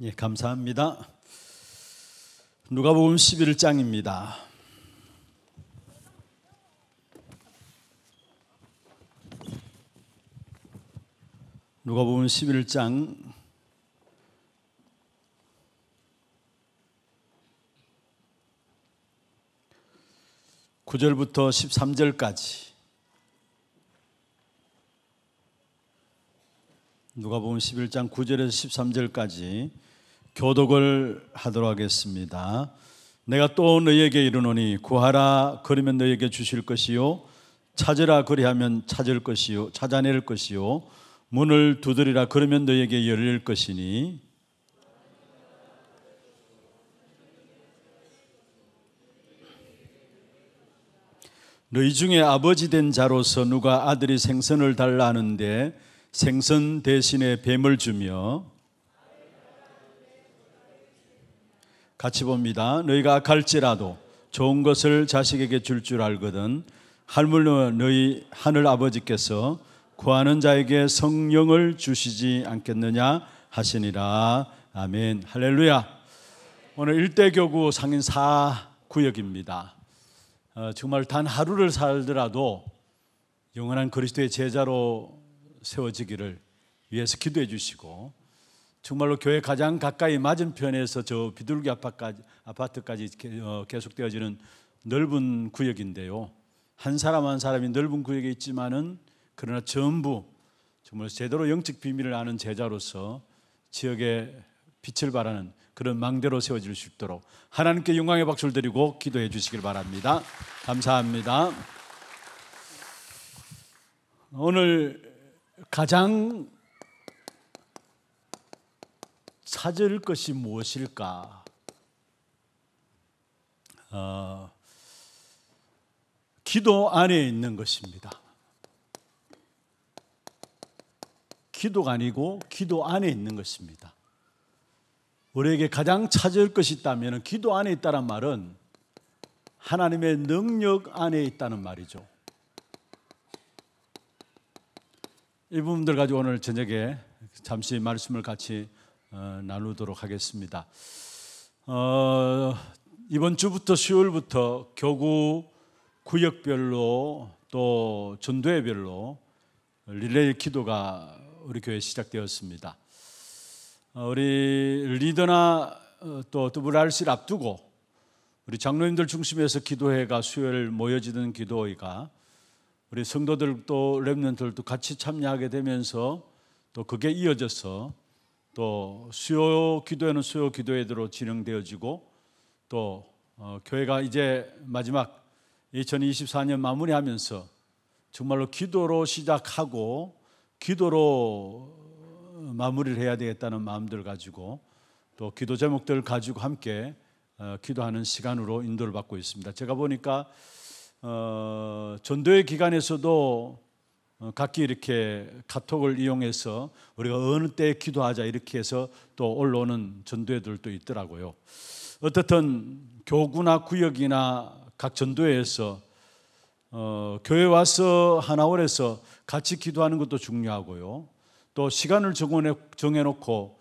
예, 감사합니다. 누가복음 11장입니다. 누가복음 11장 9절부터 13절까지 누가복음 11장 9절에서 13절까지 교독을 하도록 하겠습니다. 내가 또 너희에게 이르노니 구하라 그러면 너희에게 주실 것이요 찾으라 그리하면 찾을 것이요 찾아낼 것이요 문을 두드리라 그러면 너희에게 열릴 것이니 너희 중에 아버지 된 자로서 누가 아들이 생선을 달라 하는데 생선 대신에 뱀을 주며 같이 봅니다. 너희가 악지라도 좋은 것을 자식에게 줄줄 줄 알거든 할물로 너희 하늘 아버지께서 구하는 자에게 성령을 주시지 않겠느냐 하시니라. 아멘. 할렐루야. 오늘 일대교구 상인 4구역입니다. 어, 정말 단 하루를 살더라도 영원한 그리스도의 제자로 세워지기를 위해서 기도해 주시고 정말로 교회 가장 가까이 맞은편에서 저 비둘기 아파트까지, 아파트까지 어, 계속되어지는 넓은 구역인데요. 한 사람 한 사람이 넓은 구역에 있지만은 그러나 전부 정말 제대로 영적 비밀을 아는 제자로서 지역에 빛을 발하는 그런 망대로 세워질 수 있도록 하나님께 영광의 박수를 드리고 기도해 주시길 바랍니다. 감사합니다. 오늘 가장 찾을 것이 무엇일까? 어, 기도 안에 있는 것입니다. 기도가 아니고 기도 안에 있는 것입니다. 우리에게 가장 찾을 것이 있다면 기도 안에 있다는 말은 하나님의 능력 안에 있다는 말이죠. 이 부분들 가지고 오늘 저녁에 잠시 말씀을 같이 어, 나누도록 하겠습니다. 어, 이번 주부터 수요일부터 교구 구역별로 또 전도회별로 릴레이 기도가 우리 교회 시작되었습니다. 어, 우리 리더나 어, 또 WRC를 앞두고 우리 장로님들 중심에서 기도회가 수요일 모여지는 기도회가 우리 성도들 또 랩런들도 같이 참여하게 되면서 또 그게 이어져서 또 수요 기도에는 수요 기도회대로 진행되어지고 또 어, 교회가 이제 마지막 2024년 마무리하면서 정말로 기도로 시작하고 기도로 마무리를 해야 되겠다는 마음들 가지고 또 기도 제목들 가지고 함께 어, 기도하는 시간으로 인도를 받고 있습니다. 제가 보니까 어, 전도의 기간에서도 어, 각기 이렇게 카톡을 이용해서 우리가 어느 때 기도하자 이렇게 해서 또 올라오는 전도회들도 있더라고요. 어떻든 교구나 구역이나 각 전도회에서 어, 교회 와서 하나월에서 같이 기도하는 것도 중요하고요. 또 시간을 정해, 놓고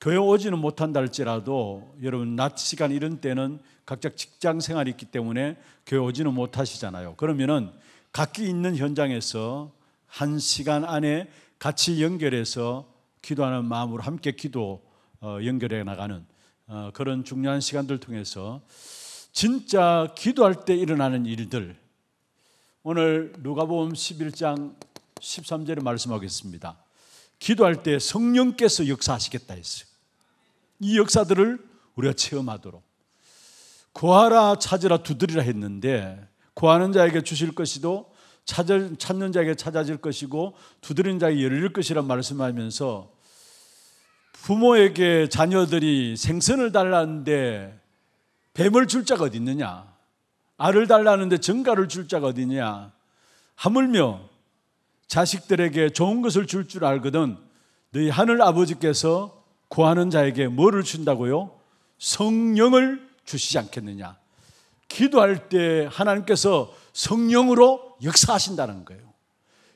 교회 오지는 못한다 할지라도 여러분 낮 시간 이런 때는 각자 직장 생활이 있기 때문에 교회 오지는 못하시잖아요. 그러면은 각기 있는 현장에서 한 시간 안에 같이 연결해서 기도하는 마음으로 함께 기도 어, 연결해 나가는 어, 그런 중요한 시간들 통해서 진짜 기도할 때 일어나는 일들 오늘 누가복음 11장 13절에 말씀하겠습니다. 기도할 때 성령께서 역사하시겠다 했어요. 이 역사들을 우리가 체험하도록 구하라 찾으라 두드리라 했는데 구하는 자에게 주실 것이도 찾을, 찾는 자에게 찾아질 것이고 두드리는 자에게 열릴 것이란 말씀하면서 부모에게 자녀들이 생선을 달라는데 뱀을 줄 자가 어디 있느냐? 알을 달라는데 정가를 줄 자가 어디 있냐? 하물며 자식들에게 좋은 것을 줄줄 줄 알거든 너희 하늘 아버지께서 구하는 자에게 뭐를 준다고요? 성령을 주시지 않겠느냐? 기도할 때 하나님께서 성령으로 역사하신다는 거예요.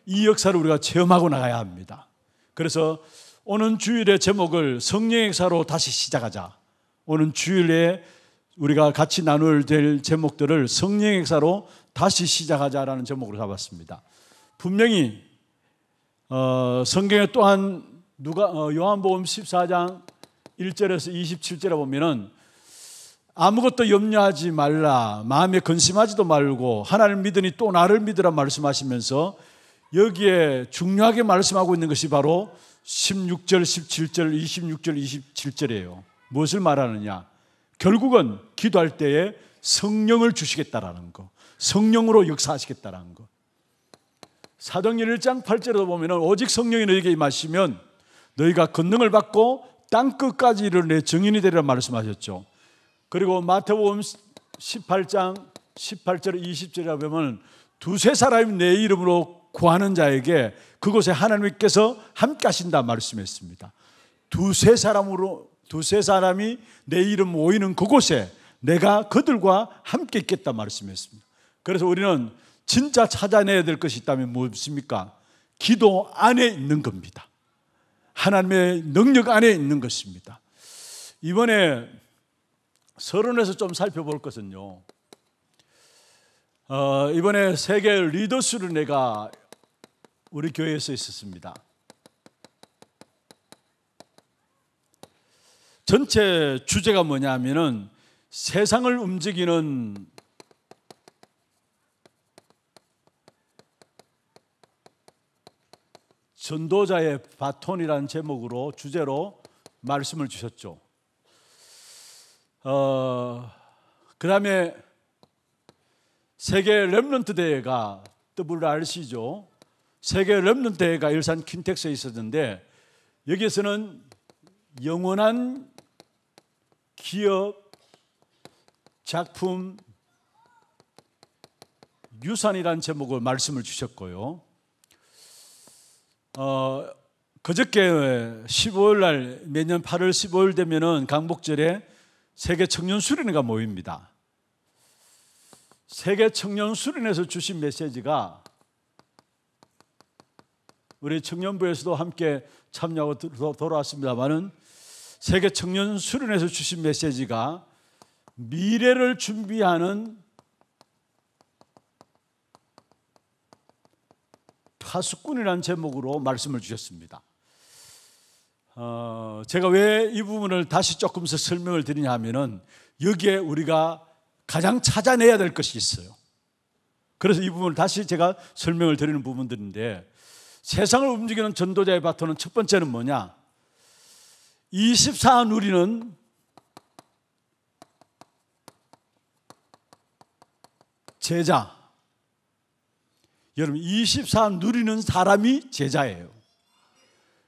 이 역사를 우리가 체험하고 나가야 합니다. 그래서 오는 주일의 제목을 성령 역사로 다시 시작하자. 오는 주일에 우리가 같이 나눌 될 제목들을 성령 역사로 다시 시작하자라는 제목으로 잡았습니다. 분명히 어, 성경에 또한 누가 어, 요한복음 14장 1절에서 27절에 보면은 아무것도 염려하지 말라. 마음에 근심하지도 말고 하나님을 믿으니 또 나를 믿으라 말씀하시면서 여기에 중요하게 말씀하고 있는 것이 바로 16절, 17절, 26절, 27절이에요. 무엇을 말하느냐? 결국은 기도할 때에 성령을 주시겠다라는 거. 성령으로 역사하시겠다라는 거. 사정행전 1장 8절에도 보면은 오직 성령이 너희에게 임하시면 너희가 권능을 받고 땅 끝까지 이르내 증인이 되리라 말씀하셨죠. 그리고 마태복음 18장 18절 20절에 보면 두세 사람이 내 이름으로 구하는 자에게 그곳에 하나님께서 함께 하신다 말씀했습니다. 두세 사람으로 두세 사람이 내 이름 모이는 그곳에 내가 그들과 함께 있겠다 말씀했습니다. 그래서 우리는 진짜 찾아내야 될 것이 있다면 무엇입니까? 기도 안에 있는 겁니다. 하나님의 능력 안에 있는 것입니다. 이번에 서론에서 좀 살펴볼 것은요. 어, 이번에 세계 리더 수를 내가 우리 교회에서 있었습니다. 전체 주제가 뭐냐면은 세상을 움직이는 전도자의 바톤이라는 제목으로 주제로 말씀을 주셨죠. 어, 그 다음에 세계 렘런트 대회가 WRC죠. 세계 렘런트 대회가 일산 킨텍스에 있었는데 여기에서는 영원한 기업, 작품, 유산이라는 제목으로 말씀을 주셨고요. 어, 그저께 15일 날 매년 8월 15일 되면은 강복절에 세계 청년 수련회가 모입니다. 세계 청년 수련회에서 주신 메시지가 우리 청년부에서도 함께 참여하고 돌아왔습니다만은 세계 청년 수련회에서 주신 메시지가 미래를 준비하는 파수꾼이라는 제목으로 말씀을 주셨습니다. 어, 제가 왜 이 부분을 다시 조금 더 설명을 드리냐 하면은 여기에 우리가 가장 찾아내야 될 것이 있어요. 그래서 이 부분을 다시 제가 설명을 드리는 부분들인데 세상을 움직이는 전도자의 바터는 첫 번째는 뭐냐? 2 4누리는 제자. 여러분, 24 누리는 사람이 제자예요.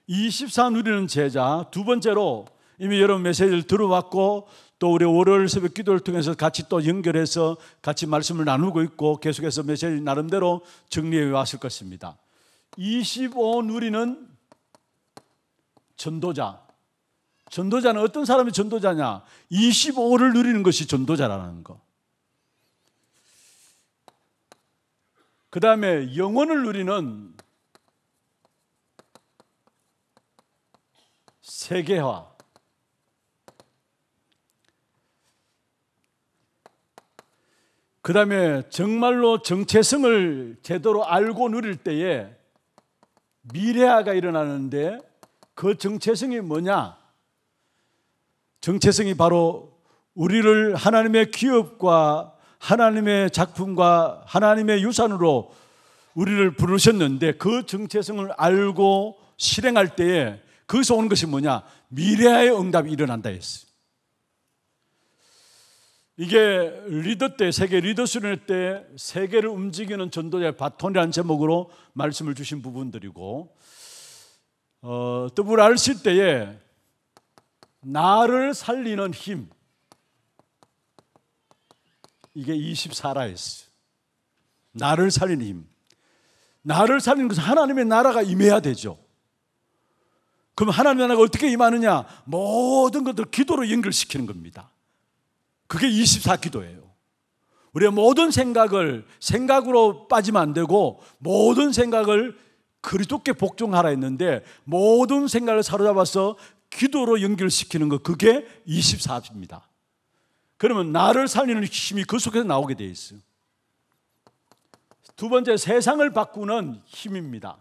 24누리는 제자 두 번째로 이미 여러분 메시지를 들어왔고 또 우리 월요일 새벽 기도를 통해서 같이 또 연결해서 같이 말씀을 나누고 있고 계속해서 메시지 나름대로 정리해 왔을 것입니다. 25 누리는 전도자. 전도자는 어떤 사람이 전도자냐? 25를 누리는 것이 전도자라는 거. 그 다음에 영혼을 누리는 세계화. 그 다음에 정말로 정체성을 제대로 알고 누릴 때에 미래화가 일어나는데 그 정체성이 뭐냐? 정체성이 바로 우리를 하나님의 기업과 하나님의 작품과 하나님의 유산으로 우리를 부르셨는데 그 정체성을 알고 실행할 때에 거기서 오는 것이 뭐냐? 미래의 응답이 일어난다 했어요. 이게 리더 때, 세계 리더 수련회 때 세계를 움직이는 전도자의 바톤이라는 제목으로 말씀을 주신 부분들이고 어, WRC 때에 나를 살리는 힘 이게 24라였어요. 나를 살리는 힘. 나를 살리는 것은 하나님의 나라가 임해야 되죠. 그럼 하나님의 나라가 어떻게 임하느냐? 모든 것들 기도로 연결시키는 겁니다. 그게 24기도예요. 우리의 모든 생각을 생각으로 빠지면 안 되고 모든 생각을 그리스도께 복종하라 했는데 모든 생각을 사로잡아서 기도로 연결시키는 것 그게 24입니다. 그러면 나를 살리는 힘이 그 속에서 나오게 돼 있어요. 두 번째 세상을 바꾸는 힘입니다.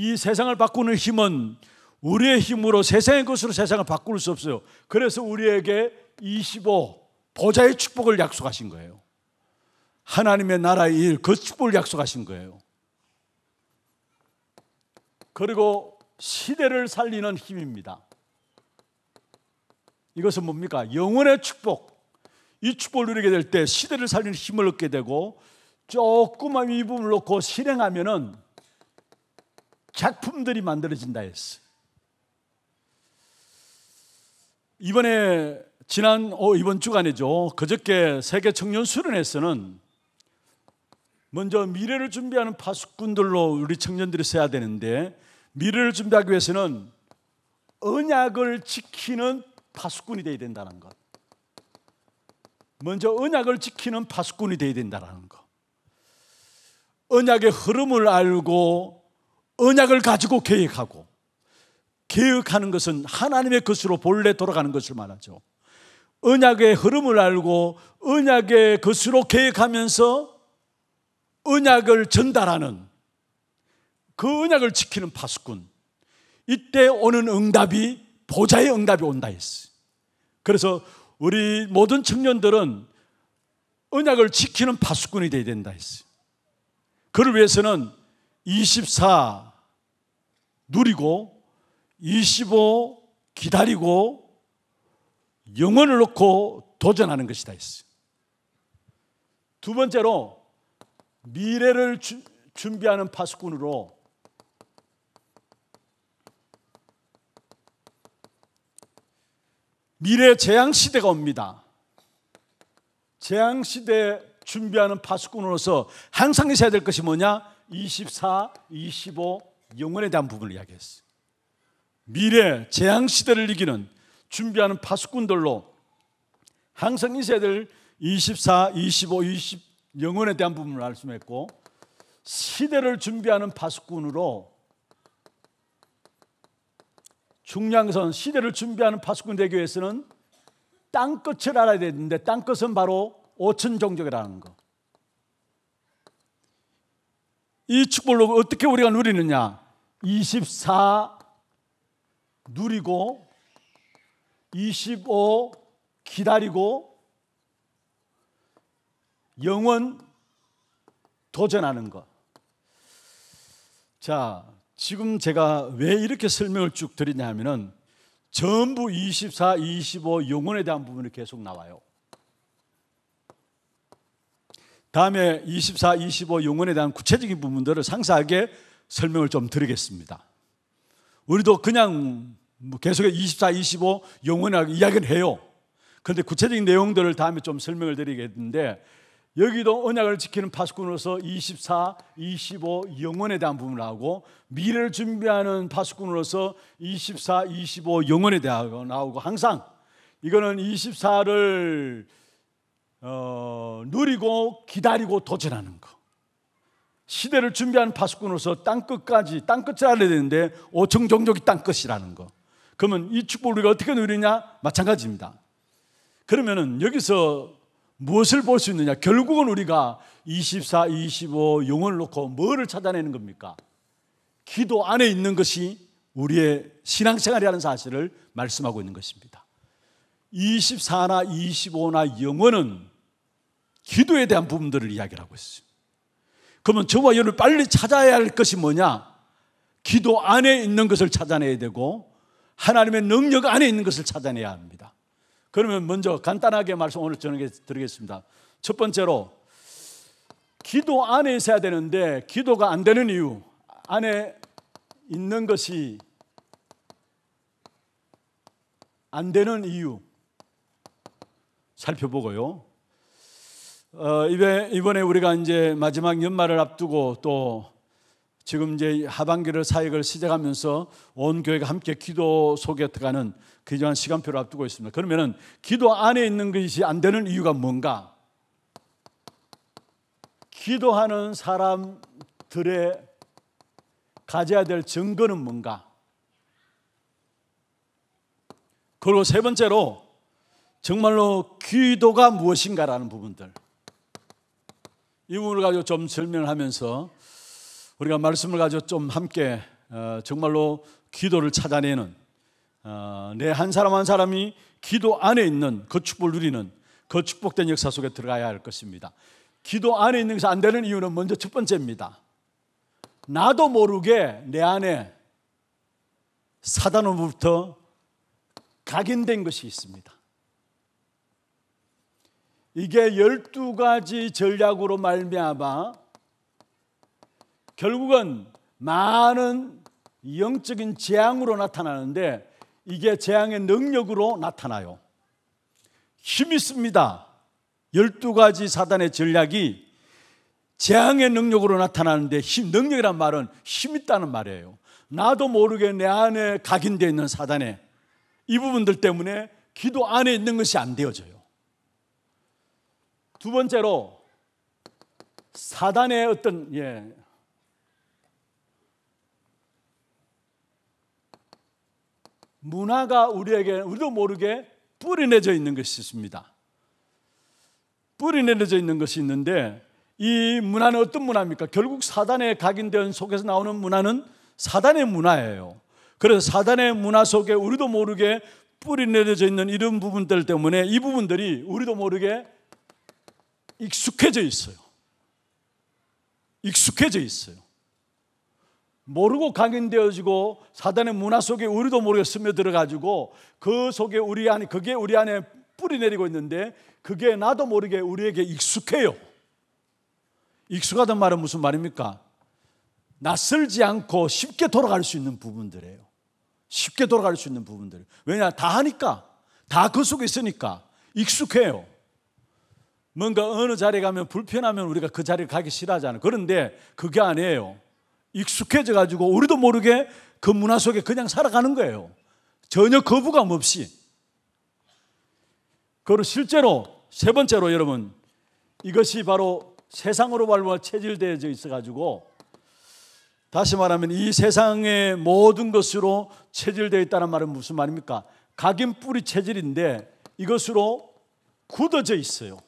이 세상을 바꾸는 힘은 우리의 힘으로 세상의 것으로 세상을 바꿀 수 없어요. 그래서 우리에게 25 보좌의 축복을 약속하신 거예요. 하나님의 나라의 일, 그 축복을 약속하신 거예요. 그리고 시대를 살리는 힘입니다. 이것은 뭡니까? 영혼의 축복. 이 축복을 누리게 될 때 시대를 살리는 힘을 얻게 되고 조그만 이부을 놓고 실행하면은 작품들이 만들어진다 했어요. 이번에 지난 어, 이번 주간이죠. 그저께 세계 청년 수련회에서는 먼저 미래를 준비하는 파수꾼들로 우리 청년들이 세야 되는데 미래를 준비하기 위해서는 언약을 지키는 파수꾼이 되어야 된다는 것. 먼저 언약을 지키는 파수꾼이 되어야 된다는 것. 언약의 흐름을 알고 언약을 가지고 계획하고 계획하는 것은 하나님의 것으로 본래 돌아가는 것을 말하죠. 언약의 흐름을 알고 언약의 것으로 계획하면서 언약을 전달하는 그 언약을 지키는 파수꾼. 이때 오는 응답이 보좌의 응답이 온다 했어요. 그래서 우리 모든 청년들은 언약을 지키는 파수꾼이 되어야 된다 했어요. 그를 위해서는 24, 누리고 25 기다리고 영혼을 놓고 도전하는 것이다 했어요. 두 번째로 미래를 주, 준비하는 파수꾼으로 미래 재앙 시대가 옵니다. 재앙 시대 준비하는 파수꾼으로서 항상 있어야 될 것이 뭐냐? 24, 25, 영원에 대한 부분을 이야기했어요. 미래 재앙 시대를 이기는 준비하는 파수꾼들로 항상 있어야 될 24, 25, 20 영혼에 대한 부분을 말씀했고 시대를 준비하는 파수꾼으로 중요한 시대를 준비하는 파수꾼 대교에서는 땅끝을 알아야 되는데 땅끝은 바로 오천 종족이라는 거. 이 축복을 어떻게 우리가 누리느냐? 24 누리고 25 기다리고 영원 도전하는 것. 자, 지금 제가 왜 이렇게 설명을 쭉 드리냐 하면은 전부 24, 25영원에 대한 부분이 계속 나와요. 다음에 24, 25 용언에 대한 구체적인 부분들을 상세하게 설명을 좀 드리겠습니다. 우리도 그냥 계속 24, 25 용언을 이야기는 해요. 그런데 구체적인 내용들을 다음에 좀 설명을 드리겠는데 여기도 언약을 지키는 파수꾼으로서 24, 25 영원에 대한 부분을 하고 미래를 준비하는 파수꾼으로서 24, 25 영원에 대하 나오고 항상 이거는 24를 어, 누리고 기다리고 도전하는 거. 시대를 준비하는 파수꾼으로서 땅끝까지 땅끝을 알아야 되는데 5층 종족이 땅끝이라는 거. 그러면 이 축복을 우리가 어떻게 누리냐? 마찬가지입니다. 그러면은 여기서 무엇을 볼 수 있느냐? 결국은 우리가 24, 25영혼을 놓고 뭐를 찾아내는 겁니까? 기도 안에 있는 것이 우리의 신앙생활이라는 사실을 말씀하고 있는 것입니다. 24나 25나 영혼은 기도에 대한 부분들을 이야기를 하고 있어요. 그러면 저와 여러분 빨리 찾아야 할 것이 뭐냐? 기도 안에 있는 것을 찾아내야 되고 하나님의 능력 안에 있는 것을 찾아내야 합니다. 그러면 먼저 간단하게 말씀 오늘 저녁 드리겠습니다. 첫 번째로 기도 안에 있어야 되는데 기도가 안 되는 이유 안에 있는 것이 안 되는 이유 살펴보고요. 어, 이번에 우리가 이제 마지막 연말을 앞두고 또 지금 이제 하반기를 사역을 시작하면서 온 교회가 함께 기도 속에 들어가는 귀중한 시간표를 앞두고 있습니다. 그러면은 기도 안에 있는 것이 안 되는 이유가 뭔가? 기도하는 사람들의 가져야 될 증거는 뭔가? 그리고 세 번째로 정말로 기도가 무엇인가라는 부분들. 이 부분을 가지고 좀 설명을 하면서 우리가 말씀을 가지고 좀 함께 어, 정말로 기도를 찾아내는 어, 내한 사람 한 사람이 기도 안에 있는 그 축복을 누리는 그 축복된 역사 속에 들어가야 할 것입니다. 기도 안에 있는 것이 안 되는 이유는 먼저 첫 번째입니다. 나도 모르게 내 안에 사단으로부터 각인된 것이 있습니다. 이게 12가지 전략으로 말미암아 결국은 많은 영적인 재앙으로 나타나는데 이게 재앙의 능력으로 나타나요. 힘이 있습니다. 12가지 사단의 전략이 재앙의 능력으로 나타나는데 힘, 능력이란 말은 힘 있다는 말이에요. 나도 모르게 내 안에 각인되어 있는 사단에이 부분들 때문에 기도 안에 있는 것이 안 되어져요. 두 번째로 사단의 어떤 예. 문화가 우리에게 우리도 모르게 뿌리내져 있는 것이 있습니다. 뿌리내려져 있는 것이 있는데 이 문화는 어떤 문화입니까? 결국 사단의 각인된 속에서 나오는 문화는 사단의 문화예요. 그래서 사단의 문화 속에 우리도 모르게 뿌리내려져 있는 이런 부분들 때문에 이 부분들이 우리도 모르게 익숙해져 있어요. 익숙해져 있어요. 모르고 강인되어지고 사단의 문화 속에 우리도 모르게 스며들어가지고 그 속에 우리 안에 그게 우리 안에 뿌리 내리고 있는데 그게 나도 모르게 우리에게 익숙해요. 익숙하단 말은 무슨 말입니까? 낯설지 않고 쉽게 돌아갈 수 있는 부분들이에요. 쉽게 돌아갈 수 있는 부분들. 왜냐? 다 하니까. 다 그 속에 있으니까. 익숙해요. 뭔가 어느 자리에 가면 불편하면 우리가 그 자리를 가기 싫어하잖아요. 그런데 그게 아니에요. 익숙해져 가지고 우리도 모르게 그 문화 속에 그냥 살아가는 거예요. 전혀 거부감 없이. 그리고 실제로 세 번째로 여러분 이것이 바로 세상으로 발로 체질되어 있어 가지고 다시 말하면 이 세상의 모든 것으로 체질되어 있다는 말은 무슨 말입니까? 각인 뿌리 체질인데 이것으로 굳어져 있어요.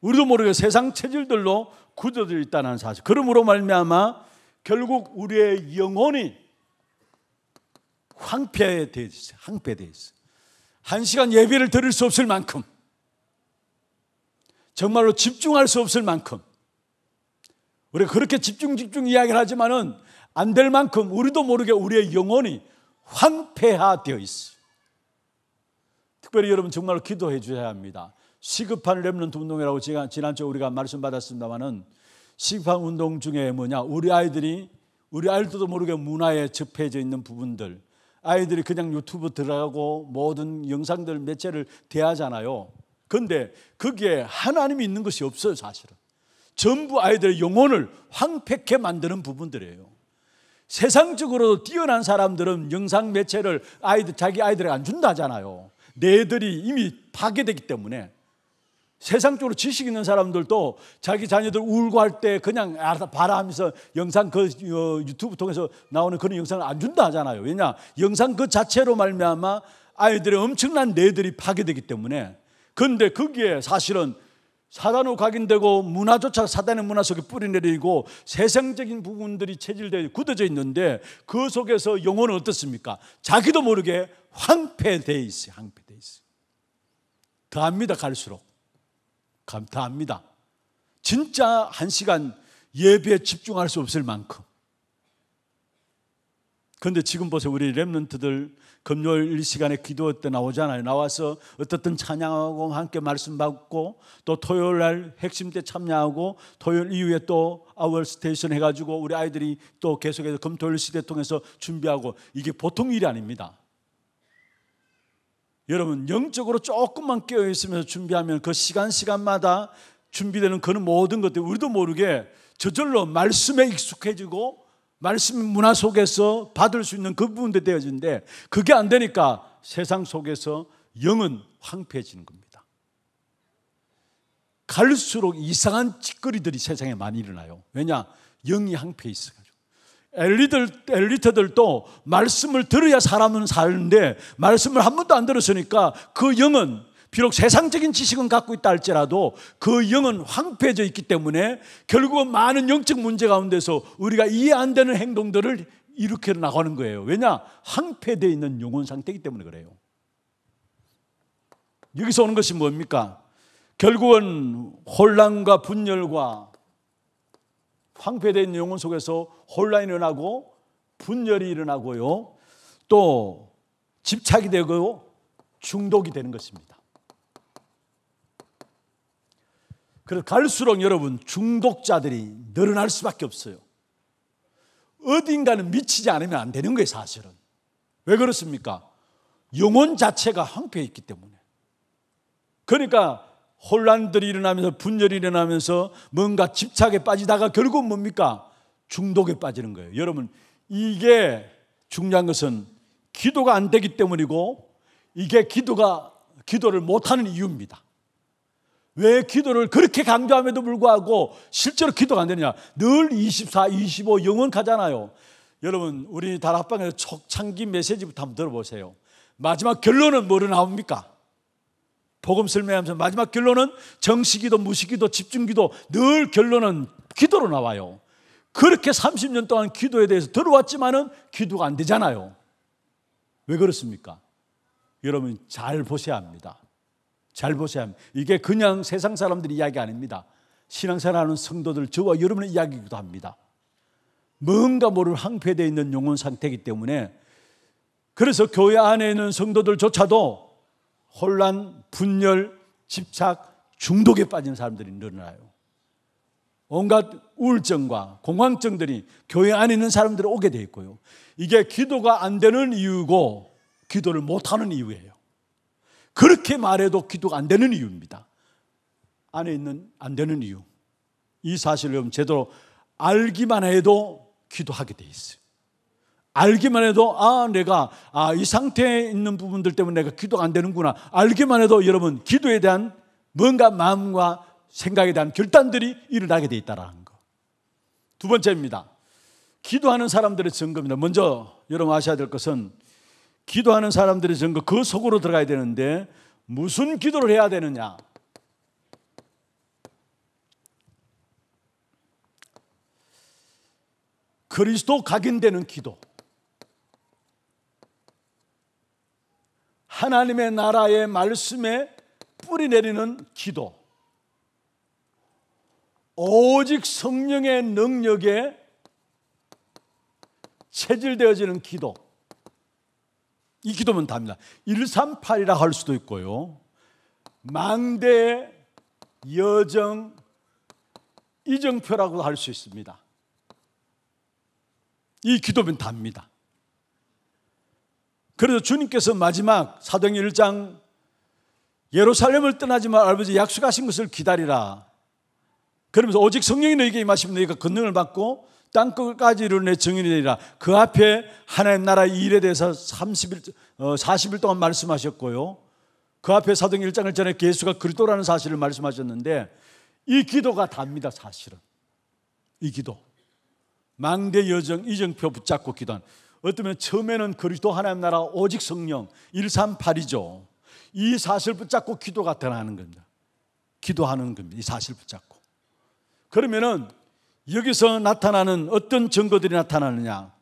우리도 모르게 세상 체질들로 굳어져 있다는 사실. 그러므로 말미암아 결국 우리의 영혼이 황폐에 되어 있어 황폐되어 있어한 시간 예배를 들을 수 없을 만큼 정말로 집중할 수 없을 만큼 우리 그렇게 집중 집중 이야기를 하지만은 안 될 만큼 우리도 모르게 우리의 영혼이 황폐화되어 있어요. 특별히 여러분 정말로 기도해 주셔야 합니다. 시급한 랩런트 운동이라고 지난주 에 우리가 말씀 받았습니다만은 시급한 운동 중에 뭐냐 우리 아이들이 우리 아이들도 모르게 문화에 접해져 있는 부분들 아이들이 그냥 유튜브 들어가고 모든 영상들 매체를 대하잖아요. 근데 거기에 하나님이 있는 것이 없어요, 사실은. 전부 아이들의 영혼을 황폐케 만드는 부분들이에요. 세상적으로 뛰어난 사람들은 영상 매체를 아이들, 자기 아이들에게 안 준다잖아요. 내들이 이미 파괴되기 때문에 세상적으로 지식 있는 사람들도 자기 자녀들 울고 할 때 그냥 알아서 봐라 하면서 영상 그 어, 유튜브 통해서 나오는 그런 영상을 안 준다 하잖아요. 왜냐? 영상 그 자체로 말미암아 아이들의 엄청난 뇌들이 파괴되기 때문에 근데 거기에 사실은 사단으로 각인되고 문화조차 사단의 문화 속에 뿌리내리고 세상적인 부분들이 체질되어 굳어져 있는데 그 속에서 영혼은 어떻습니까? 자기도 모르게 황폐되어 있어요. 황폐되어 있어요. 더합니다. 갈수록. 감사합니다. 진짜 한 시간 예배에 집중할 수 없을 만큼. 그런데 지금 보세요. 우리 랩런트들 금요일 시간에 기도때 나오잖아요. 나와서 어떻든 찬양하고 함께 말씀 받고 또 토요일 날 핵심 때 참여하고 토요일 이후에 또 아월 스테이션 해가지고 우리 아이들이 또 계속해서 금토일 시대 통해서 준비하고 이게 보통 일이 아닙니다. 여러분 영적으로 조금만 깨어 있으면서 준비하면 그 시간 시간마다 준비되는 그런 모든 것들 우리도 모르게 저절로 말씀에 익숙해지고 말씀 문화 속에서 받을 수 있는 그 부분도 되어지는데 그게 안 되니까 세상 속에서 영은 황폐해지는 겁니다. 갈수록 이상한 짓거리들이 세상에 많이 일어나요. 왜냐? 영이 황폐해 있어요. 엘리들, 엘리트들도 말씀을 들어야 사람은 사는데 말씀을 한 번도 안 들었으니까 그 영은 비록 세상적인 지식은 갖고 있다 할지라도 그 영은 황폐해져 있기 때문에 결국은 많은 영적 문제 가운데서 우리가 이해 안 되는 행동들을 일으켜 나가는 거예요. 왜냐? 황폐되어 있는 영혼 상태이기 때문에 그래요. 여기서 오는 것이 뭡니까? 결국은 혼란과 분열과 황폐된 영혼 속에서 혼란이 일어나고 분열이 일어나고요. 또 집착이 되고 중독이 되는 것입니다. 그래서 갈수록 여러분 중독자들이 늘어날 수밖에 없어요. 어딘가는 미치지 않으면 안 되는 거예요, 사실은. 왜 그렇습니까? 영혼 자체가 황폐했기 때문에. 그러니까 혼란들이 일어나면서 분열이 일어나면서 뭔가 집착에 빠지다가 결국 은 뭡니까? 중독에 빠지는 거예요. 여러분, 이게 중요한 것은 기도가 안 되기 때문이고 이게 기도가 기도를 못 하는 이유입니다. 왜 기도를 그렇게 강조함에도 불구하고 실제로 기도가 안 되느냐? 늘 24, 25 영원 가잖아요. 여러분, 우리 다락방에서 초창기 메시지부터 한번 들어보세요. 마지막 결론은 뭐로 나옵니까? 복음 설명하면서 마지막 결론은 정시기도, 무시기도, 집중기도 늘 결론은 기도로 나와요. 그렇게 30년 동안 기도에 대해서 들어왔지만은 기도가 안 되잖아요. 왜 그렇습니까? 여러분 잘 보셔야 합니다. 잘 보셔야 합니다. 이게 그냥 세상 사람들 이야기 이 아닙니다. 신앙생활하는 성도들 저와 여러분의 이야기기도 합니다. 뭔가 모를 황폐되어 있는 영혼 상태이기 때문에 그래서 교회 안에 있는 성도들조차도 혼란, 분열, 집착, 중독에 빠진 사람들이 늘어나요. 온갖 우울증과 공황증들이 교회 안에 있는 사람들이 오게 돼 있고요. 이게 기도가 안 되는 이유고 기도를 못하는 이유예요. 그렇게 말해도 기도가 안 되는 이유입니다. 안에 있는 안 되는 이유. 이 사실을 제대로 알기만 해도 기도하게 돼 있어요. 알기만 해도 아 내가 아 이 상태에 있는 부분들 때문에 내가 기도가 안 되는구나. 알기만 해도 여러분 기도에 대한 뭔가 마음과 생각에 대한 결단들이 일어나게 돼 있다라는 거. 두 번째입니다. 기도하는 사람들의 증거입니다. 먼저 여러분 아셔야 될 것은 기도하는 사람들의 증거 그 속으로 들어가야 되는데 무슨 기도를 해야 되느냐? 그리스도 각인되는 기도. 하나님의 나라의 말씀에 뿌리 내리는 기도. 오직 성령의 능력에 체질되어지는 기도. 이 기도면 답니다. 138이라 할 수도 있고요. 망대 여정 이정표라고 할 수 있습니다. 이 기도면 답니다. 그래서 주님께서 마지막 사도행 1장 예루살렘을 떠나지 말 아버지 약속하신 것을 기다리라. 그러면서 오직 성령이 너에게 임하시면 너희가 권능을 받고 땅끝까지 이르내 증인이 되리라. 그 앞에 하나님 나라 의 일에 대해서 30일, 40일 어, 동안 말씀하셨고요. 그 앞에 사도행 1장을 전에 예수가 그리스도라는 사실을 말씀하셨는데 이 기도가 답니다 사실은. 이 기도. 망대 여정 이정표 붙잡고 기도한 어쩌면 처음에는 그리스도 하나님 나라 오직 성령 138이죠. 이 사실 붙잡고 기도가 드러나는 겁니다. 기도하는 겁니다. 이 사실 붙잡고. 그러면은 여기서 나타나는 어떤 증거들이 나타나느냐?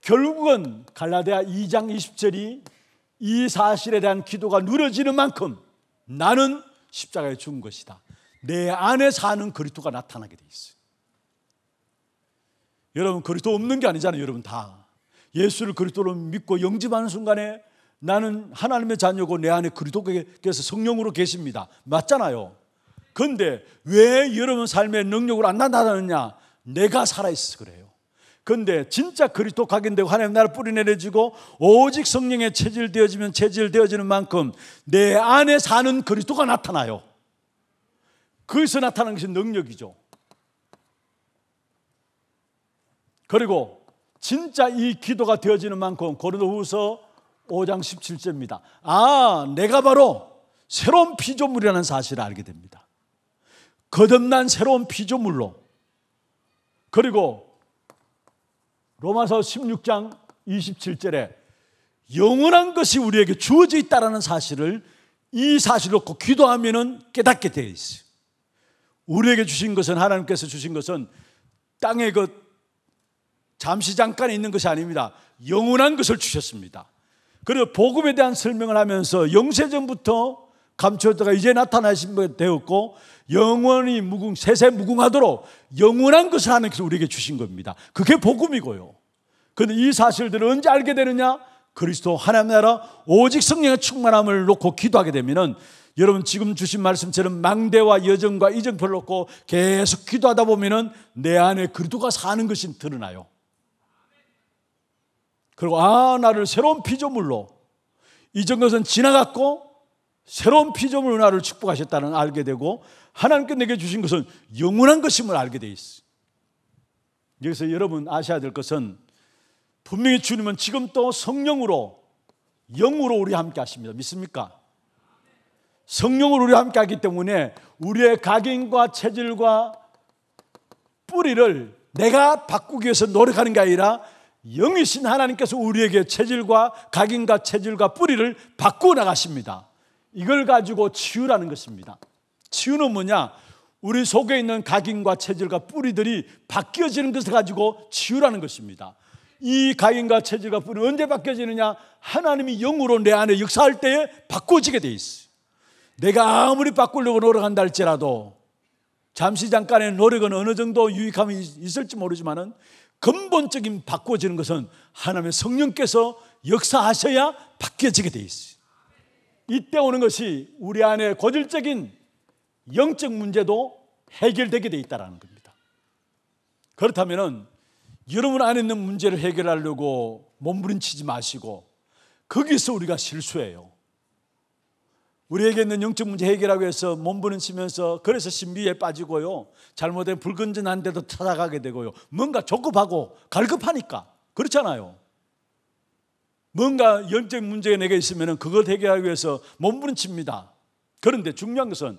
결국은 갈라디아 2장 20절이 이 사실에 대한 기도가 누려지는 만큼 나는 십자가에 죽은 것이다. 내 안에 사는 그리스도가 나타나게 돼 있어요. 여러분 그리스도 없는 게 아니잖아요. 여러분 다 예수를 그리스도로 믿고 영접하는 순간에 나는 하나님의 자녀고 내 안에 그리스도께서 성령으로 계십니다. 맞잖아요. 근데 왜 여러분 삶의 능력으로 안 나타나느냐? 내가 살아 있어 그래요. 근데 진짜 그리스도 각인되고 하나님 나를 뿌리내려지고 오직 성령에 체질되어지면 체질되어지는 만큼 내 안에 사는 그리스도가 나타나요. 거기서 나타나는 것이 능력이죠. 그리고 진짜 이 기도가 되어지는 만큼 고린도후서 5장 17절입니다. 아, 내가 바로 새로운 피조물이라는 사실을 알게 됩니다. 거듭난 새로운 피조물로 그리고 로마서 16장 27절에 영원한 것이 우리에게 주어져 있다라는 사실을 이 사실을 놓고 기도하면 깨닫게 되어 있어요. 우리에게 주신 것은 하나님께서 주신 것은 땅의 것 그 잠시 잠깐 있는 것이 아닙니다. 영원한 것을 주셨습니다. 그리고 복음에 대한 설명을 하면서 영세전부터 감추었다가 이제 나타나신 분이 되었고 영원히 무궁 세세 무궁하도록 영원한 것을 하나님께서 우리에게 주신 겁니다. 그게 복음이고요. 그런데 이 사실들을 언제 알게 되느냐? 그리스도 하나님 나라 오직 성령의 충만함을 놓고 기도하게 되면은 여러분 지금 주신 말씀처럼 망대와 여정과 이정표를 놓고 계속 기도하다 보면은 내 안에 그리스도가 사는 것이 드러나요. 그리고 아 나를 새로운 피조물로 이전 것은 지나갔고 새로운 피조물로 나를 축복하셨다는 알게 되고 하나님께 내게 주신 것은 영원한 것임을 알게 돼 있어요. 여기서 여러분 아셔야 될 것은 분명히 주님은 지금 또 성령으로 영으로 우리 함께 하십니다. 믿습니까? 성령을 우리와 함께 하기 때문에 우리의 각인과 체질과 뿌리를 내가 바꾸기 위해서 노력하는 게 아니라 영이신 하나님께서 우리에게 체질과 각인과 체질과 뿌리를 바꾸어 나가십니다. 이걸 가지고 치유라는 것입니다. 치유는 뭐냐? 우리 속에 있는 각인과 체질과 뿌리들이 바뀌어지는 것을 가지고 치유라는 것입니다. 이 각인과 체질과 뿌리는 언제 바뀌어지느냐? 하나님이 영으로 내 안에 역사할 때에 바꾸어지게돼있어 내가 아무리 바꾸려고 노력한다 할지라도 잠시 잠깐의 노력은 어느 정도 유익함이 있을지 모르지만 근본적인 바꿔지는 것은 하나님의 성령께서 역사하셔야 바뀌어지게 돼 있어요. 이때 오는 것이 우리 안에 고질적인 영적 문제도 해결되게 돼있다는 겁니다. 그렇다면 여러분 안에 있는 문제를 해결하려고 몸부림치지 마시고 거기서 우리가 실수해요. 우리에게 있는 영적 문제 해결하기 위해서 몸부림치면서 그래서 신비에 빠지고요. 잘못된 불건전한 데도 찾아가게 되고요. 뭔가 조급하고 갈급하니까 그렇잖아요. 뭔가 영적 문제가 내게 있으면 그걸 해결하기 위해서 몸부림칩니다. 그런데 중요한 것은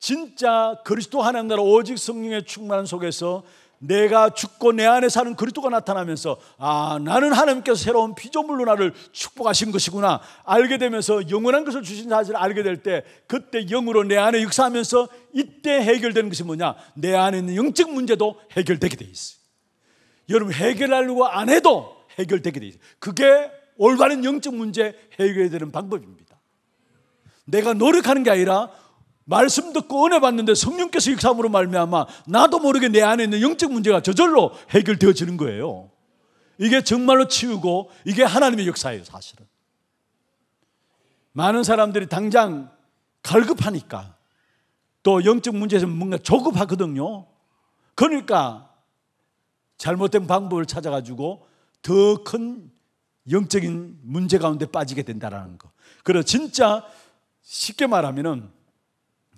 진짜 그리스도 하나님 나라 오직 성령의 충만 속에서 내가 죽고 내 안에 사는 그리스도가 나타나면서 아 나는 하나님께서 새로운 피조물로 나를 축복하신 것이구나 알게 되면서 영원한 것을 주신 사실을 알게 될 때 그때 영으로 내 안에 역사하면서 이때 해결되는 것이 뭐냐 내 안에 있는 영적 문제도 해결되게 돼 있어. 여러분 해결하려고 안 해도 해결되게 돼 있어. 그게 올바른 영적 문제 해결되는 방법입니다. 내가 노력하는 게 아니라 말씀 듣고 은혜 받는데 성령께서 역사함으로 말미암아 나도 모르게 내 안에 있는 영적 문제가 저절로 해결되어지는 거예요. 이게 정말로 치우고 이게 하나님의 역사예요, 사실은. 많은 사람들이 당장 갈급하니까 또 영적 문제에서 뭔가 조급하거든요. 그러니까 잘못된 방법을 찾아가지고 더 큰 영적인 문제 가운데 빠지게 된다라는 거. 그래서 진짜 쉽게 말하면은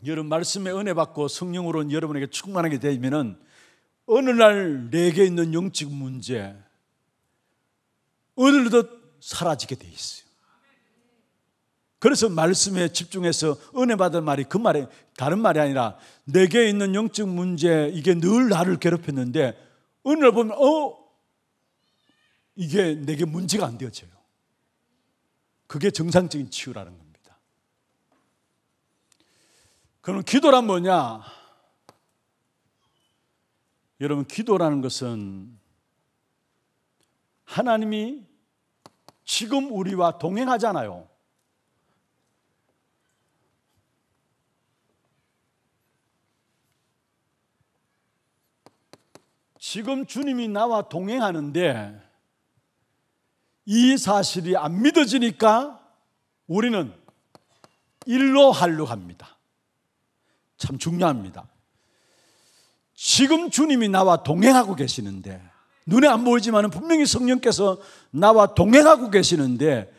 여러분 말씀에 은혜 받고 성령으로 여러분에게 충만하게 되면은 어느 날 내게 있는 영적 문제 어느덧 사라지게 돼 있어요. 그래서 말씀에 집중해서 은혜 받은 말이 그 말에 다른 말이 아니라 내게 있는 영적 문제 이게 늘 나를 괴롭혔는데 오늘 보면 어 이게 내게 문제가 안 되어져요. 그게 정상적인 치유라는 거예요. 그럼 기도란 뭐냐? 여러분, 기도라는 것은 하나님이 지금 우리와 동행하잖아요. 지금 주님이 나와 동행하는데 이 사실이 안 믿어지니까 우리는 일로 하려고 니다 참 중요합니다. 지금 주님이 나와 동행하고 계시는데 눈에 안 보이지만 분명히 성령께서 나와 동행하고 계시는데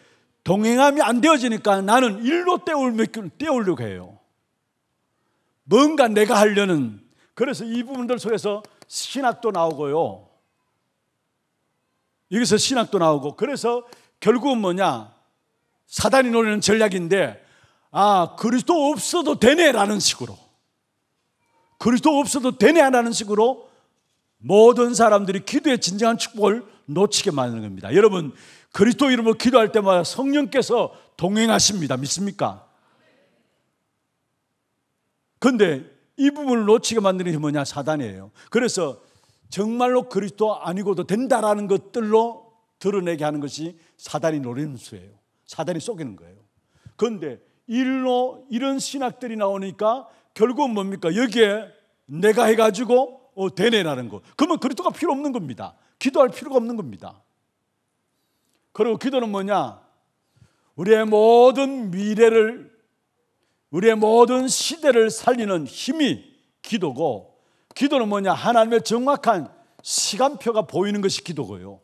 동행함이 안 되어지니까 나는 일로 떼우려고 해요. 뭔가 내가 하려는 그래서 이 부분들 속에서 신학도 나오고요. 여기서 신학도 나오고 그래서 결국은 뭐냐 사단이 노리는 전략인데 아 그리스도 없어도 되네라는 식으로 그리스도 없어도 되네라는 식으로 모든 사람들이 기도의 진정한 축복을 놓치게 만드는 겁니다. 여러분, 그리스도 이름으로 기도할 때마다 성령께서 동행하십니다. 믿습니까? 근데 이 부분을 놓치게 만드는 게 뭐냐? 사단이에요. 그래서 정말로 그리스도 아니고도 된다라는 것들로 드러내게 하는 것이 사단이 노리 수예요. 사단이 속이는 거예요. 그런데 일로 이런 신학들이 나오니까 결국은 뭡니까? 여기에 내가 해가지고 어, 되네라는 거. 그러면 그리스도가 필요 없는 겁니다. 기도할 필요가 없는 겁니다. 그리고 기도는 뭐냐? 우리의 모든 미래를, 우리의 모든 시대를 살리는 힘이 기도고, 기도는 뭐냐? 하나님의 정확한 시간표가 보이는 것이 기도고요.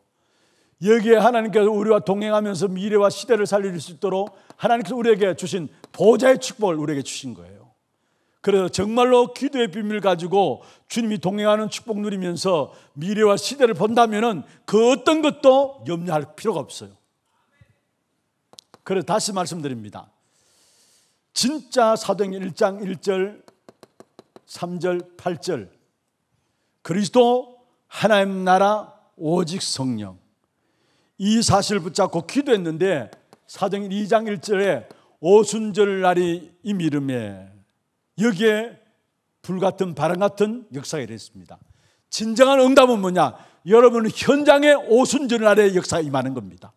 여기에 하나님께서 우리와 동행하면서 미래와 시대를 살릴 수 있도록 하나님께서 우리에게 주신 보좌의 축복을 우리에게 주신 거예요. 그래서 정말로 기도의 비밀 을 가지고 주님이 동행하는 축복 누리면서 미래와 시대를 본다면그 어떤 것도 염려할 필요가 없어요. 그래서 다시 말씀드립니다. 진짜 사도행전 1장 1절, 3절, 8절. 그리스도 하나님 나라 오직 성령. 이 사실을 붙잡고 기도했는데 사도행전 2장 1절에 오순절 날이 이미름에 여기에 불같은 바람 같은 역사가 일었습니다. 진정한 응답은 뭐냐? 여러분 현장의 오순절 날에 역사 임하는 겁니다.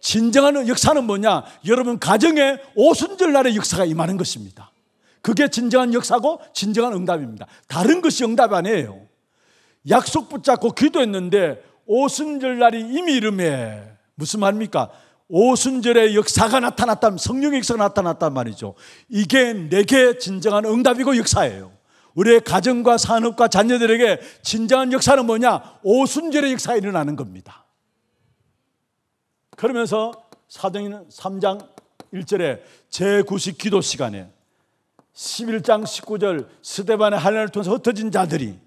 진정한 역사는 뭐냐? 여러분 가정에 오순절 날에 역사가 임하는 것입니다. 그게 진정한 역사고 진정한 응답입니다. 다른 것이 응답 아니에요. 약속 붙잡고 기도했는데 오순절 날이 이미 이름에 무슨 말입니까? 오순절의 역사가 나타났다면 성령의 역사가 나타났단 말이죠. 이게 내게 진정한 응답이고 역사예요. 우리의 가정과 산업과 자녀들에게 진정한 역사는 뭐냐? 오순절의 역사가 일어나는 겁니다. 그러면서 사도행전 3장 1절에 제9식 기도 시간에 11장 19절 스데반의 할례를 통해서 흩어진 자들이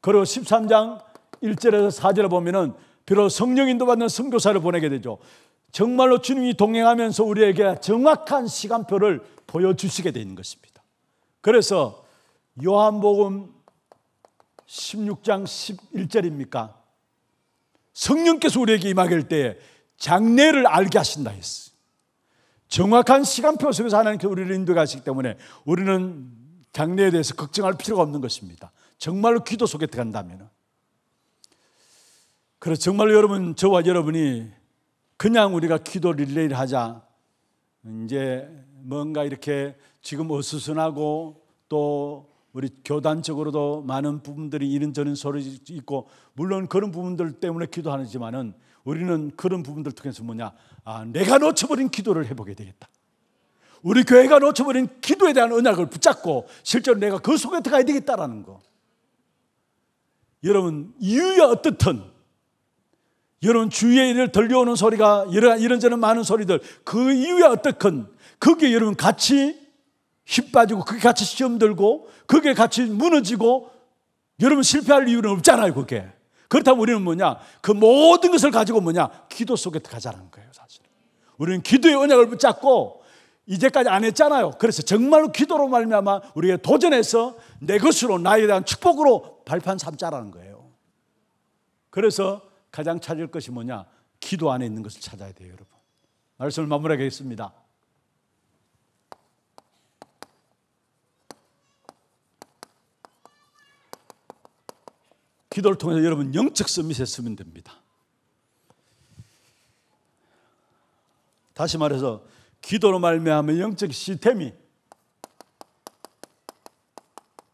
그리고 13장 1절에서 4절을 보면은 비록 성령 인도받는 성교사를 보내게 되죠. 정말로 주님이 동행하면서 우리에게 정확한 시간표를 보여주시게 되는 것입니다. 그래서 요한복음 16장 11절입니까? 성령께서 우리에게 임하길 때 장래를 알게 하신다 했어요. 정확한 시간표 속에서 하나님께서 우리를 인도하시기 때문에 우리는 장래에 대해서 걱정할 필요가 없는 것입니다. 정말로 기도 속에 들어간다면. 그래서 정말로 여러분, 저와 여러분이 그냥 우리가 기도 릴레이를 하자. 이제 뭔가 이렇게 지금 어수선하고 또 우리 교단적으로도 많은 부분들이 이런저런 소리 있고 물론 그런 부분들 때문에 기도하지만은 우리는 그런 부분들 통해서 뭐냐 아 내가 놓쳐버린 기도를 해보게 되겠다. 우리 교회가 놓쳐버린 기도에 대한 언약을 붙잡고 실제로 내가 그 속에 들어가야 되겠다라는 거. 여러분 이유야 어떻든 여러분 주위의 일을 들려오는 소리가 이런 이런저런 많은 소리들 그 이유야 어떻건 그게 여러분 같이 힘 빠지고 그게 같이 시험 들고 그게 같이 무너지고 여러분 실패할 이유는 없잖아요 그게 그렇다면 우리는 뭐냐 그 모든 것을 가지고 뭐냐 기도 속에 가자는 거예요 사실 우리는 기도의 언약을 붙잡고 이제까지 안 했잖아요 그래서 정말로 기도로 말미암아 우리가 도전해서 내 것으로 나에 대한 축복으로 발판 삼자라는 거예요 그래서 가장 찾을 것이 뭐냐? 기도 안에 있는 것을 찾아야 돼요, 여러분. 말씀을 마무리하겠습니다. 기도를 통해서 여러분 영적 서밋에 쓰면 됩니다. 다시 말해서 기도로 말미암아 영적 시스템이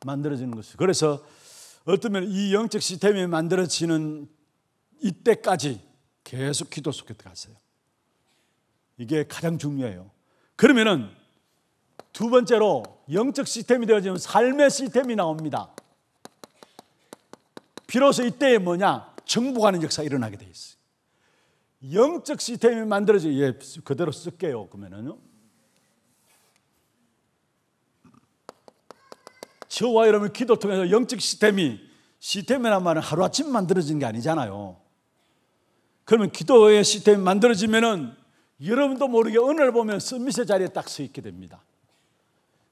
만들어지는 것이 그래서 어쩌면 이 영적 시스템이 만들어지는 이때까지 계속 기도 속에 들어갔어요. 이게 가장 중요해요. 그러면은 두 번째로 영적 시스템이 되어지면 삶의 시스템이 나옵니다. 비로소 이때에 뭐냐? 정복하는 역사 일어나게 돼 있어요. 영적 시스템이 만들어져 예, 그대로 쓸게요. 그러면은요. 저와 여러분 기도 통해서 영적 시스템이 시스템이란 말은 하루아침 만들어진 게 아니잖아요. 그러면 기도의 시스템이 만들어지면은 여러분도 모르게 어느 날 보면 서밋의 자리에 딱 서 있게 됩니다.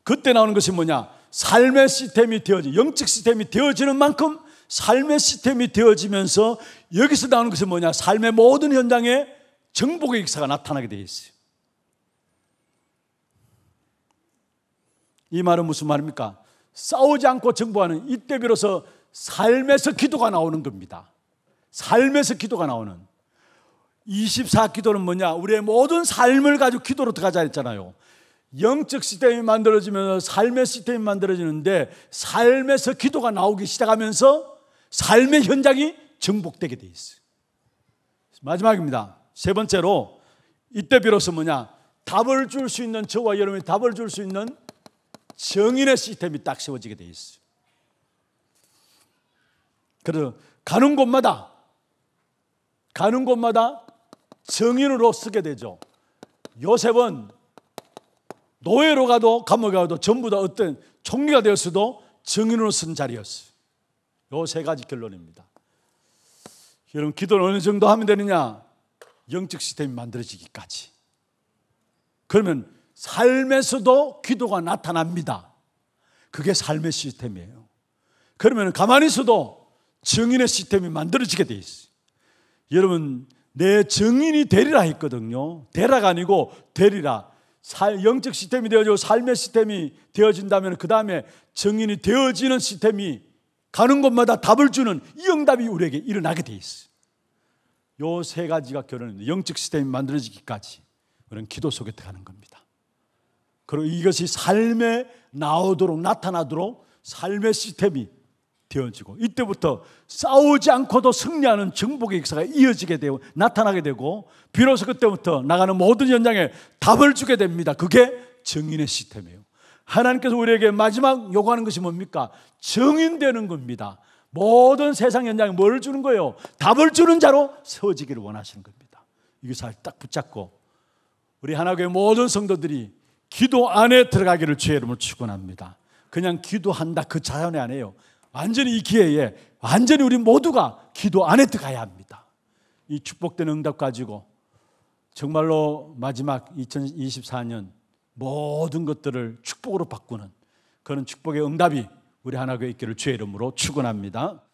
그때 나오는 것이 뭐냐? 삶의 시스템이 되어지, 영적 시스템이 되어지는 만큼 삶의 시스템이 되어지면서 여기서 나오는 것이 뭐냐? 삶의 모든 현장에 정복의 역사가 나타나게 되어 있어요. 이 말은 무슨 말입니까? 싸우지 않고 정복하는 이때 비로소 삶에서 기도가 나오는 겁니다. 삶에서 기도가 나오는. 24 기도는 뭐냐? 우리의 모든 삶을 가지고 기도로 들어가자 했잖아요. 영적 시스템이 만들어지면서 삶의 시스템이 만들어지는데 삶에서 기도가 나오기 시작하면서 삶의 현장이 정복되게 돼 있어요. 마지막입니다. 세 번째로 이때 비로소 뭐냐? 답을 줄 수 있는 저와 여러분이 답을 줄 수 있는 정인의 시스템이 딱 세워지게 돼 있어요. 그래서 가는 곳마다 가는 곳마다 증인으로 쓰게 되죠. 요셉은 노예로 가도 감옥에 가도 전부 다 어떤 총리가 되었어도 증인으로 쓴 자리였어요. 요 세 가지 결론입니다. 여러분 기도는 어느 정도 하면 되느냐? 영적 시스템이 만들어지기까지. 그러면 삶에서도 기도가 나타납니다. 그게 삶의 시스템이에요. 그러면 가만히 있어도 증인의 시스템이 만들어지게 돼 있어요. 여러분 내 증인이 되리라 했거든요. 되라가 아니고 되리라. 영적 시스템이 되어지고 삶의 시스템이 되어진다면 그 다음에 증인이 되어지는 시스템이 가는 곳마다 답을 주는 이 응답이 우리에게 일어나게 돼 있어요. 요세 가지가 결혼인데 영적 시스템이 만들어지기까지 우리는 기도 속에 들어가는 겁니다. 그리고 이것이 삶에 나오도록 나타나도록 삶의 시스템이 되어지고 이때부터 싸우지 않고도 승리하는 정복의 역사가 이어지게 되고 나타나게 되고 비로소 그때부터 나가는 모든 현장에 답을 주게 됩니다. 그게 정인의 시스템이에요. 하나님께서 우리에게 마지막 요구하는 것이 뭡니까? 정인되는 겁니다. 모든 세상 현장에 뭘 주는 거예요? 답을 주는 자로 세워지기를 원하시는 겁니다. 이게 사실 딱 붙잡고 우리 하나교회 모든 성도들이 기도 안에 들어가기를 주의 이름으로 축원합니다. 그냥 기도한다 그 자연이 안니에요 완전히 이 기회에 완전히 우리 모두가 기도 안에 들어가야 합니다. 이 축복된 응답 가지고 정말로 마지막 2024년 모든 것들을 축복으로 바꾸는 그런 축복의 응답이 우리 하나교회 있기를 주의 이름으로 축원합니다.